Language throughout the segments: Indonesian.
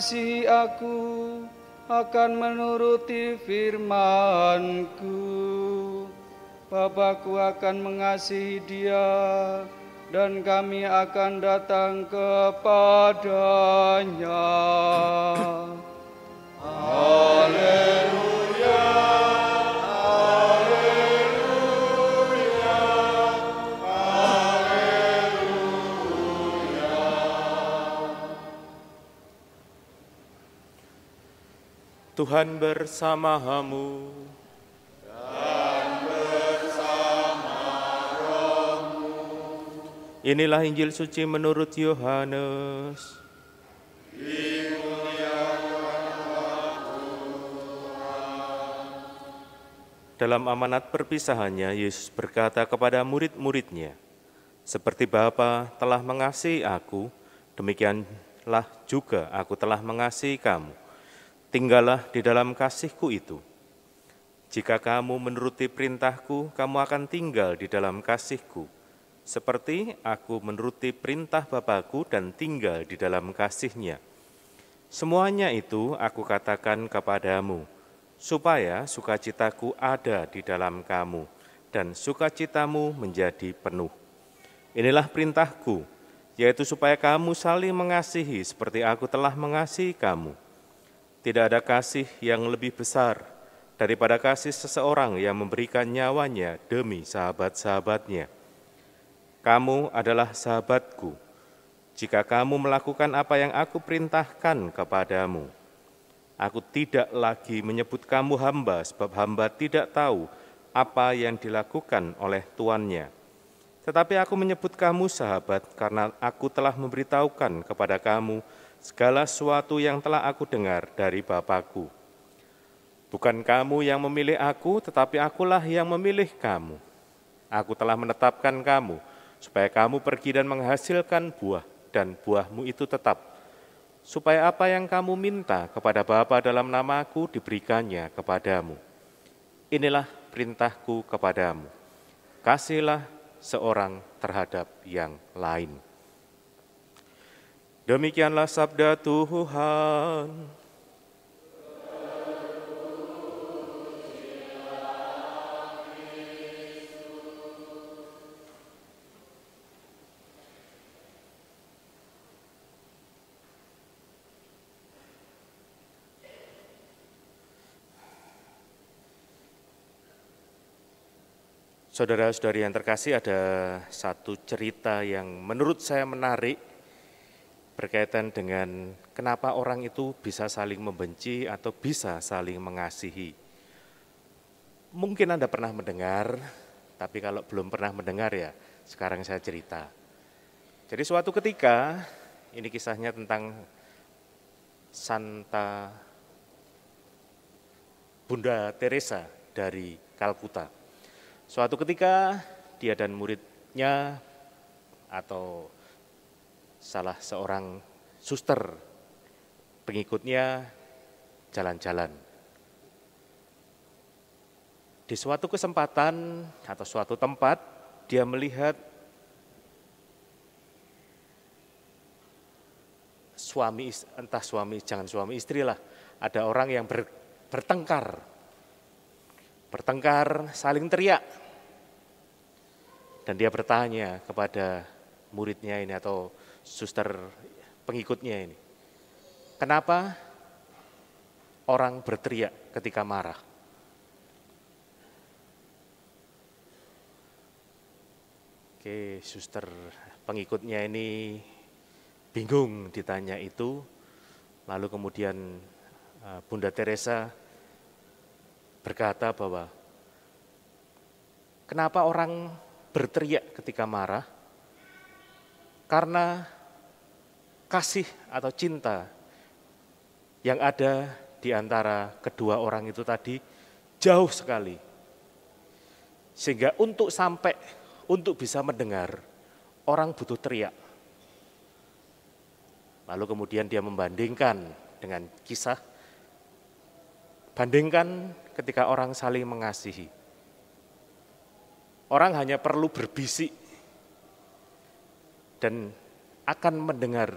mengasihi aku akan menuruti firmanku. Bapakku akan mengasihi dia dan kami akan datang kepadanya. Tuhan bersamamu. Dan bersama rohmu. Inilah Injil suci menurut Yohanes. Dalam amanat perpisahannya, Yesus berkata kepada murid-muridnya, seperti Bapa telah mengasihi aku, demikianlah juga aku telah mengasihi kamu tinggallah di dalam kasihku itu. Jika kamu menuruti perintahku, kamu akan tinggal di dalam kasihku, seperti aku menuruti perintah Bapakku dan tinggal di dalam kasihnya. Semuanya itu aku katakan kepadamu, supaya sukacitaku ada di dalam kamu, dan sukacitamu menjadi penuh. Inilah perintahku, yaitu supaya kamu saling mengasihi seperti aku telah mengasihi kamu.' Tidak ada kasih yang lebih besar daripada kasih seseorang yang memberikan nyawanya demi sahabat-sahabatnya. Kamu adalah sahabatku, jika kamu melakukan apa yang aku perintahkan kepadamu. Aku tidak lagi menyebut kamu hamba, sebab hamba tidak tahu apa yang dilakukan oleh tuannya. Tetapi aku menyebut kamu sahabat, karena aku telah memberitahukan kepada kamu segala sesuatu yang telah aku dengar dari Bapakku. Bukan kamu yang memilih aku, tetapi akulah yang memilih kamu. Aku telah menetapkan kamu, supaya kamu pergi dan menghasilkan buah, dan buahmu itu tetap. Supaya apa yang kamu minta kepada Bapa dalam namaku diberikannya kepadamu. Inilah perintahku kepadamu. kasihlah seorang terhadap yang lain. Demikianlah sabda Tuhan. Saudara-saudari yang terkasih, ada satu cerita yang menurut saya menarik berkaitan dengan kenapa orang itu bisa saling membenci atau bisa saling mengasihi. Mungkin Anda pernah mendengar, tapi kalau belum pernah mendengar ya, sekarang saya cerita. Jadi suatu ketika, ini kisahnya tentang Santa Bunda Teresa dari Kalkuta. Suatu ketika dia dan muridnya atau salah seorang suster pengikutnya jalan-jalan. Di suatu kesempatan atau suatu tempat dia melihat suami entah suami jangan suami istri lah ada orang yang ber, bertengkar bertengkar saling teriak dan dia bertanya kepada muridnya ini atau suster pengikutnya ini. Kenapa orang berteriak ketika marah? Oke, suster pengikutnya ini bingung ditanya itu, lalu kemudian eh, Bunda Teresa berkata bahwa kenapa orang berteriak ketika marah? karena kasih atau cinta yang ada di antara kedua orang itu tadi jauh sekali. Sehingga untuk sampai, untuk bisa mendengar, orang butuh teriak. Lalu kemudian dia membandingkan dengan kisah, bandingkan ketika orang saling mengasihi. Orang hanya perlu berbisik dan akan mendengar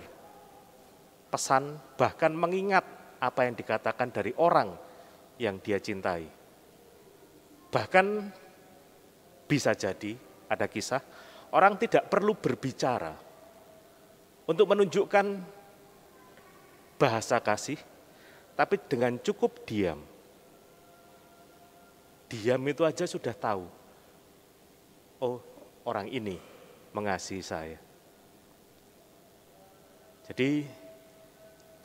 pesan bahkan mengingat apa yang dikatakan dari orang yang dia cintai. Bahkan bisa jadi ada kisah orang tidak perlu berbicara untuk menunjukkan bahasa kasih tapi dengan cukup diam. Diam itu aja sudah tahu. Oh, orang ini mengasihi saya. Jadi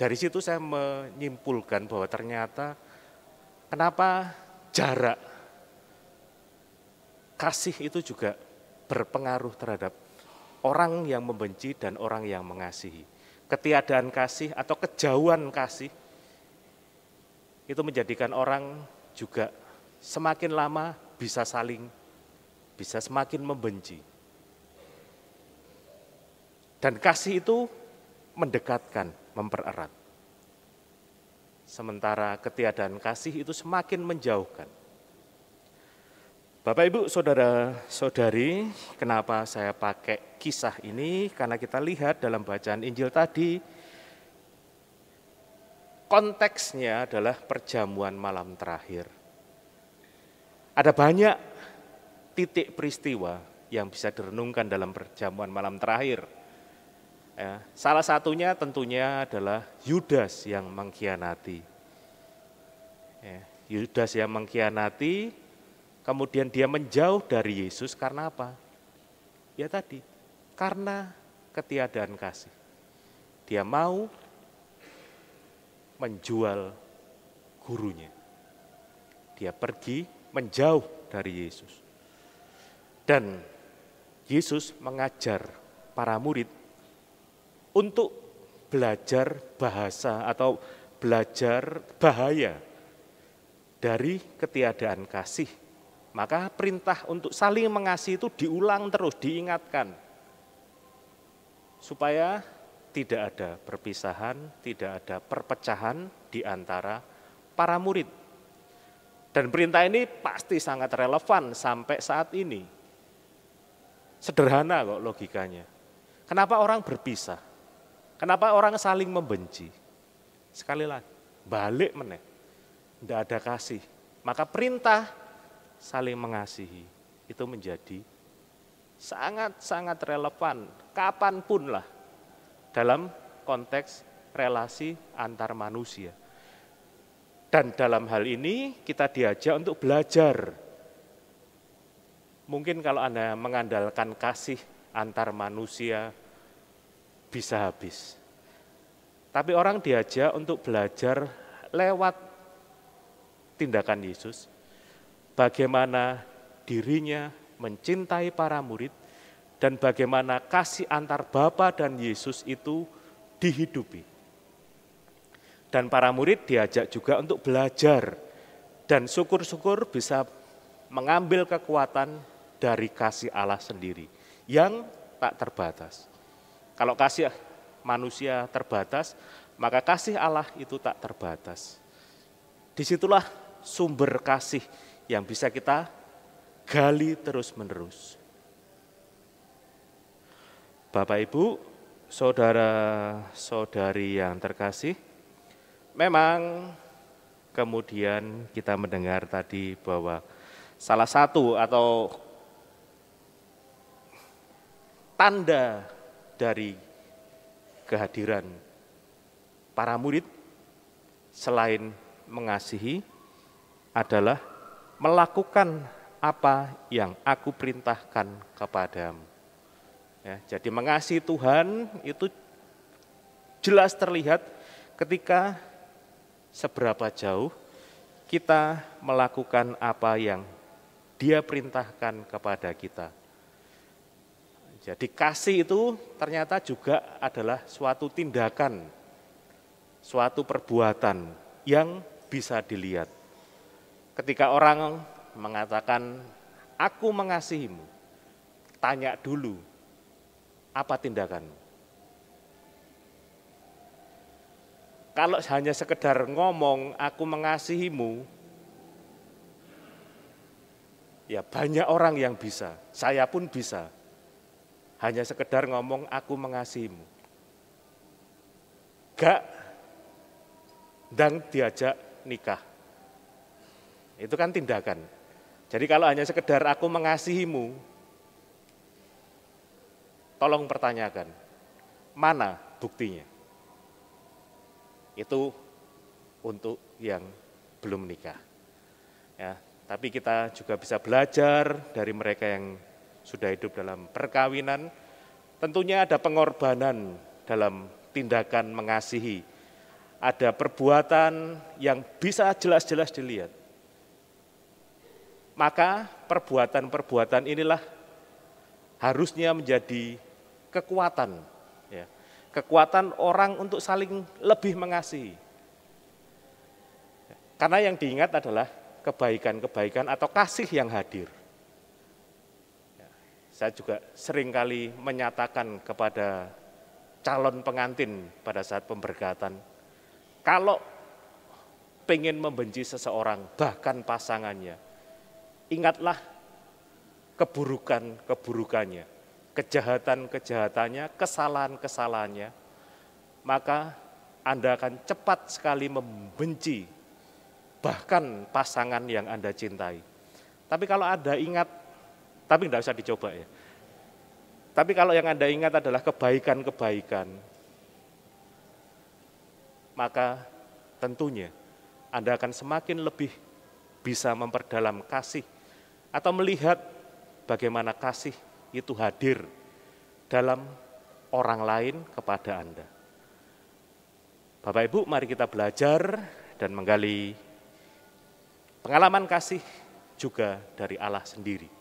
dari situ saya menyimpulkan bahwa ternyata kenapa jarak kasih itu juga berpengaruh terhadap orang yang membenci dan orang yang mengasihi. Ketiadaan kasih atau kejauhan kasih itu menjadikan orang juga semakin lama bisa saling bisa semakin membenci. Dan kasih itu mendekatkan, mempererat. Sementara ketiadaan kasih itu semakin menjauhkan. Bapak Ibu, saudara-saudari, kenapa saya pakai kisah ini? Karena kita lihat dalam bacaan Injil tadi konteksnya adalah perjamuan malam terakhir. Ada banyak titik peristiwa yang bisa direnungkan dalam perjamuan malam terakhir. Ya, salah satunya tentunya adalah Yudas yang mengkhianati. Ya, Yudas yang mengkhianati, kemudian dia menjauh dari Yesus karena apa? Ya tadi, karena ketiadaan kasih. Dia mau menjual gurunya. Dia pergi menjauh dari Yesus. Dan Yesus mengajar para murid untuk belajar bahasa atau belajar bahaya dari ketiadaan kasih. Maka perintah untuk saling mengasihi itu diulang terus, diingatkan. Supaya tidak ada perpisahan, tidak ada perpecahan di antara para murid. Dan perintah ini pasti sangat relevan sampai saat ini. Sederhana kok logikanya. Kenapa orang berpisah? Kenapa orang saling membenci? Sekali lagi, balik meneh. Tidak ada kasih. Maka perintah saling mengasihi itu menjadi sangat-sangat relevan kapanpun lah dalam konteks relasi antar manusia. Dan dalam hal ini kita diajak untuk belajar. Mungkin kalau Anda mengandalkan kasih antar manusia, bisa habis. Tapi orang diajak untuk belajar lewat tindakan Yesus, bagaimana dirinya mencintai para murid, dan bagaimana kasih antar Bapa dan Yesus itu dihidupi. Dan para murid diajak juga untuk belajar dan syukur-syukur bisa mengambil kekuatan dari kasih Allah sendiri yang tak terbatas. Kalau kasih manusia terbatas, maka kasih Allah itu tak terbatas. Disitulah sumber kasih yang bisa kita gali terus-menerus. Bapak Ibu, saudara-saudari yang terkasih, memang kemudian kita mendengar tadi bahwa salah satu atau tanda dari kehadiran para murid selain mengasihi adalah melakukan apa yang aku perintahkan kepadamu. Ya, jadi mengasihi Tuhan itu jelas terlihat ketika seberapa jauh kita melakukan apa yang dia perintahkan kepada kita. Jadi ya, kasih itu ternyata juga adalah suatu tindakan, suatu perbuatan yang bisa dilihat. Ketika orang mengatakan, aku mengasihimu, tanya dulu, apa tindakanmu? Kalau hanya sekedar ngomong, aku mengasihimu, ya banyak orang yang bisa, saya pun bisa hanya sekedar ngomong aku mengasihimu. Gak dan diajak nikah. Itu kan tindakan. Jadi kalau hanya sekedar aku mengasihimu, tolong pertanyakan, mana buktinya? Itu untuk yang belum nikah. Ya, tapi kita juga bisa belajar dari mereka yang sudah hidup dalam perkawinan, tentunya ada pengorbanan dalam tindakan mengasihi. Ada perbuatan yang bisa jelas-jelas dilihat. Maka perbuatan-perbuatan inilah harusnya menjadi kekuatan. Ya. Kekuatan orang untuk saling lebih mengasihi. Karena yang diingat adalah kebaikan-kebaikan atau kasih yang hadir. Saya juga seringkali menyatakan kepada calon pengantin pada saat pemberkatan, kalau pengen membenci seseorang, bahkan pasangannya, ingatlah keburukan-keburukannya, kejahatan-kejahatannya, kesalahan-kesalahannya, maka Anda akan cepat sekali membenci bahkan pasangan yang Anda cintai. Tapi kalau ada ingat tapi tidak bisa dicoba ya. Tapi kalau yang Anda ingat adalah kebaikan-kebaikan, maka tentunya Anda akan semakin lebih bisa memperdalam kasih atau melihat bagaimana kasih itu hadir dalam orang lain kepada Anda. Bapak Ibu, mari kita belajar dan menggali pengalaman kasih juga dari Allah sendiri.